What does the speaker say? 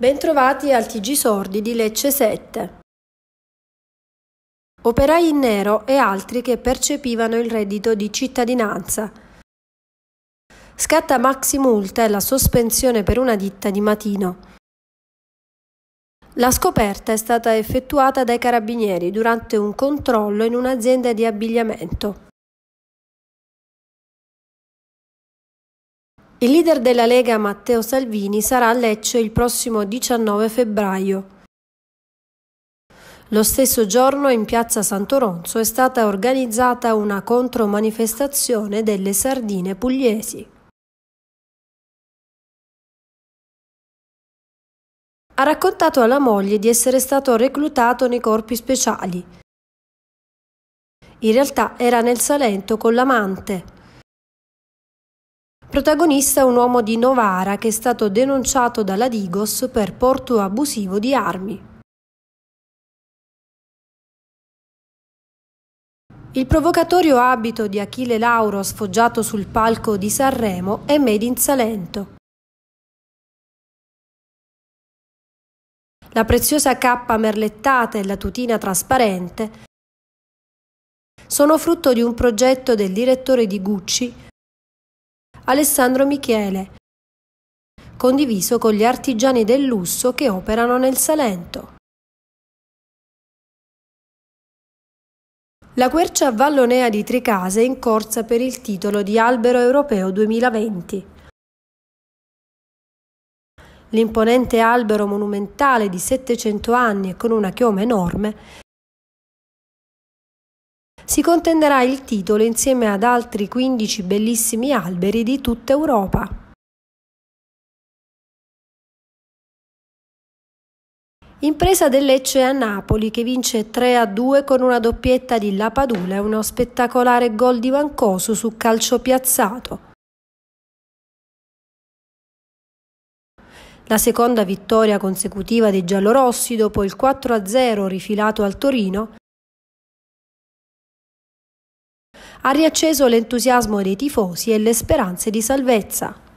Bentrovati al TG Sordi di Lecce 7. Operai in nero e altri che percepivano il reddito di cittadinanza. Scatta maxi multa e la sospensione per una ditta di Matino. La scoperta è stata effettuata dai carabinieri durante un controllo in un'azienda di abbigliamento. Il leader della Lega Matteo Salvini sarà a Lecce il prossimo 19 febbraio. Lo stesso giorno in piazza Santoronzo è stata organizzata una contromanifestazione delle sardine pugliesi. Ha raccontato alla moglie di essere stato reclutato nei corpi speciali. In realtà era nel Salento con l'amante. Protagonista è un uomo di Novara che è stato denunciato dalla Digos per porto abusivo di armi. Il provocatorio abito di Achille Lauro sfoggiato sul palco di Sanremo è made in Salento. La preziosa cappa merlettata e la tutina trasparente sono frutto di un progetto del direttore di Gucci Alessandro Michele, condiviso con gli artigiani del lusso che operano nel Salento. La quercia vallonea di Tricase è in corsa per il titolo di Albero Europeo 2020. L'imponente albero monumentale di 700 anni e con una chioma enorme si contenderà il titolo insieme ad altri 15 bellissimi alberi di tutta Europa. Impresa del Lecce a Napoli che vince 3 2 con una doppietta di La Padula e uno spettacolare gol di Vancoso su calcio piazzato. La seconda vittoria consecutiva dei giallorossi dopo il 4 0 rifilato al Torino ha riacceso l'entusiasmo dei tifosi e le speranze di salvezza.